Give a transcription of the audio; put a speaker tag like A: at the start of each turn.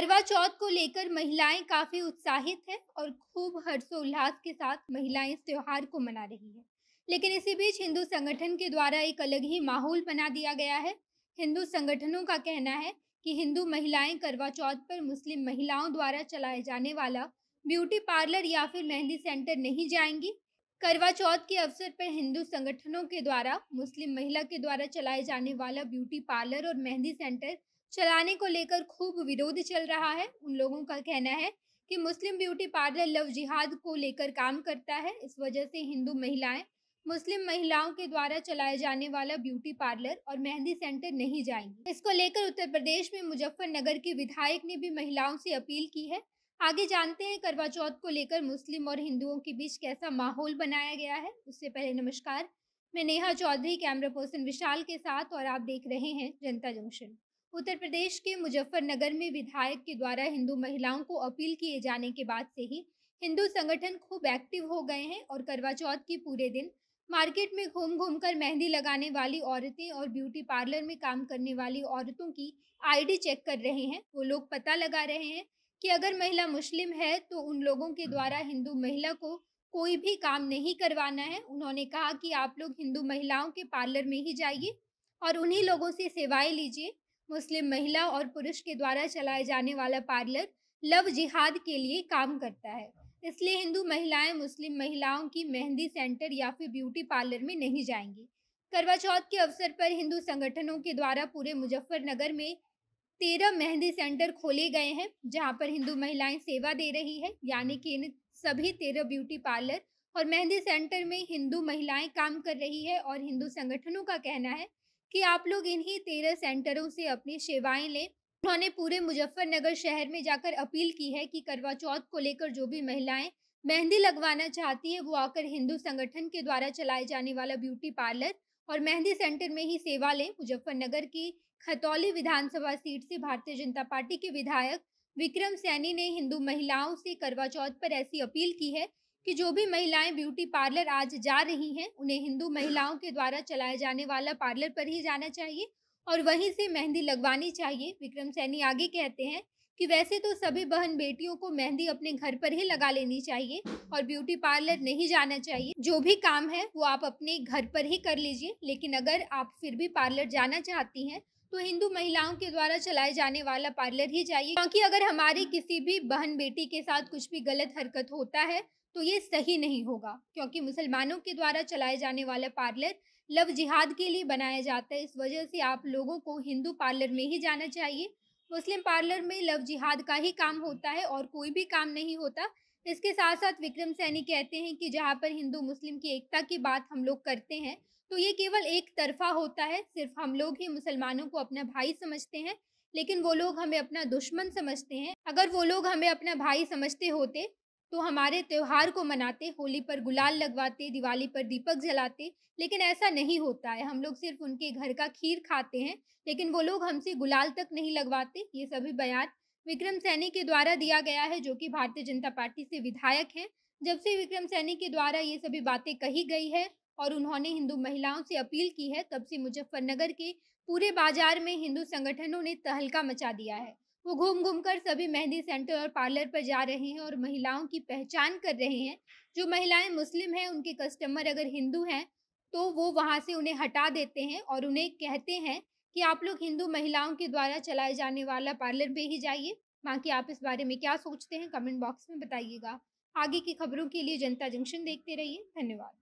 A: करवा चौथ को लेकर महिलाएं काफी उत्साहित हैं और खूब हर्षोल्लास के साथ महिलाएं इस त्योहार को मना रही हैं लेकिन इसी बीच हिंदू संगठन के द्वारा एक अलग ही माहौल बना दिया गया है हिंदू संगठनों का कहना है कि हिंदू महिलाएं करवा चौथ पर मुस्लिम महिलाओं द्वारा चलाए जाने वाला ब्यूटी पार्लर या फिर मेहंदी सेंटर नहीं जाएंगी करवा चौथ के अवसर पर हिंदू संगठनों के द्वारा मुस्लिम महिला के द्वारा चलाए जाने वाला ब्यूटी पार्लर और मेहंदी सेंटर चलाने को लेकर खूब विरोध चल रहा है उन लोगों का कहना है कि मुस्लिम ब्यूटी पार्लर लव जिहाद को लेकर काम करता है इस वजह से हिंदू महिलाएं मुस्लिम महिलाओं के द्वारा चलाया जाने वाला ब्यूटी पार्लर और मेहंदी सेंटर नहीं जाएंगी इसको लेकर उत्तर प्रदेश में मुजफ्फरनगर के विधायक ने भी महिलाओं से अपील की है आगे जानते हैं करवा चौथ को लेकर मुस्लिम और हिंदुओं के बीच कैसा माहौल बनाया गया है उससे पहले नमस्कार मैं नेहा चौधरी कैमरा पर्सन विशाल के साथ और आप देख रहे हैं जनता जंक्शन उत्तर प्रदेश के मुजफ्फरनगर में विधायक के द्वारा हिंदू महिलाओं को अपील किए जाने के बाद से ही हिंदू संगठन खूब एक्टिव हो गए हैं और करवा चौथ के पूरे दिन मार्केट में घूम घूम कर मेहंदी लगाने वाली औरतें और ब्यूटी पार्लर में काम करने वाली औरतों की आईडी चेक कर रहे हैं वो लोग पता लगा रहे हैं कि अगर महिला मुस्लिम है तो उन लोगों के द्वारा हिंदू महिला को कोई भी काम नहीं करवाना है उन्होंने कहा कि आप लोग हिंदू महिलाओं के पार्लर में ही जाइए और उन्हीं लोगों से सेवाएं लीजिए मुस्लिम महिला और पुरुष के द्वारा चलाए जाने वाला पार्लर लव जिहाद के लिए काम करता है इसलिए हिंदू महिलाएं मुस्लिम महिलाओं की मेहंदी सेंटर या फिर ब्यूटी पार्लर में नहीं जाएंगी करवा चौथ के अवसर पर हिंदू संगठनों के द्वारा पूरे मुजफ्फरनगर में तेरह मेहंदी सेंटर खोले गए हैं जहां पर हिंदू महिलाएं सेवा दे रही है यानी कि इन सभी तेरह ब्यूटी पार्लर और मेहंदी सेंटर में हिंदू महिलाएं काम कर रही है और हिंदू संगठनों का कहना है कि आप लोग इन्हीं तेरह सेंटरों से अपनी सेवाएं लें उन्होंने पूरे मुजफ्फरनगर शहर में जाकर अपील की है कि करवा चौथ को लेकर जो भी महिलाएं मेहंदी लगवाना चाहती है वो आकर हिंदू संगठन के द्वारा चलाए जाने वाला ब्यूटी पार्लर और मेहंदी सेंटर में ही सेवा लें मुजफ्फरनगर की खतौली विधानसभा सीट से भारतीय जनता पार्टी के विधायक विक्रम सैनी ने हिंदू महिलाओं से करवा चौथ पर ऐसी अपील की है कि जो भी महिलाएं ब्यूटी पार्लर आज जा रही हैं उन्हें हिंदू महिलाओं के द्वारा चलाए जाने वाला पार्लर पर ही जाना चाहिए और वहीं से मेहंदी लगवानी चाहिए विक्रम सैनी आगे कहते हैं कि वैसे तो सभी बहन बेटियों को मेहंदी अपने घर पर ही लगा लेनी चाहिए और ब्यूटी पार्लर नहीं जाना चाहिए जो भी काम है वो आप अपने घर पर ही कर लीजिए लेकिन अगर आप फिर भी पार्लर जाना चाहती हैं तो हिंदू महिलाओं के द्वारा चलाए जाने वाला पार्लर ही जाइए क्योंकि अगर हमारी किसी भी बहन बेटी के साथ कुछ भी गलत हरकत होता है तो ये सही नहीं होगा क्योंकि मुसलमानों के द्वारा चलाए जाने वाला पार्लर लव जिहाद के लिए बनाया जाता है इस वजह से आप लोगों को हिंदू पार्लर में ही जाना चाहिए मुस्लिम पार्लर में लव जिहाद का ही काम होता है और कोई भी काम नहीं होता इसके साथ साथ विक्रम सैनी कहते हैं कि जहाँ पर हिंदू मुस्लिम की एकता की बात हम लोग करते हैं तो ये केवल एक तरफा होता है सिर्फ हम लोग ही मुसलमानों को अपना भाई समझते हैं लेकिन वो लोग हमें अपना दुश्मन समझते हैं अगर वो लोग हमें अपना भाई समझते होते तो हमारे त्यौहार को मनाते होली पर गुलाल लगवाते दिवाली पर दीपक जलाते लेकिन ऐसा नहीं होता है हम लोग सिर्फ उनके घर का खीर खाते हैं लेकिन वो लोग हमसे गुलाल तक नहीं लगवाते ये सभी बयान विक्रम सैनी के द्वारा दिया गया है जो कि भारतीय जनता पार्टी से विधायक हैं जब से विक्रम सैनी के द्वारा ये सभी बातें कही गई है और उन्होंने हिंदू महिलाओं से अपील की है तब से मुजफ्फरनगर के पूरे बाजार में हिंदू संगठनों ने तहलका मचा दिया है वो घूम घूम कर सभी मेहंदी सेंटर और पार्लर पर जा रहे हैं और महिलाओं की पहचान कर रहे हैं जो महिलाएं मुस्लिम हैं उनके कस्टमर अगर हिंदू हैं तो वो वहाँ से उन्हें हटा देते हैं और उन्हें कहते हैं कि आप लोग हिंदू महिलाओं के द्वारा चलाए जाने वाला पार्लर पे ही जाइए बाकी आप इस बारे में क्या सोचते हैं कमेंट बॉक्स में बताइएगा आगे की खबरों के लिए जनता जंक्शन देखते रहिए धन्यवाद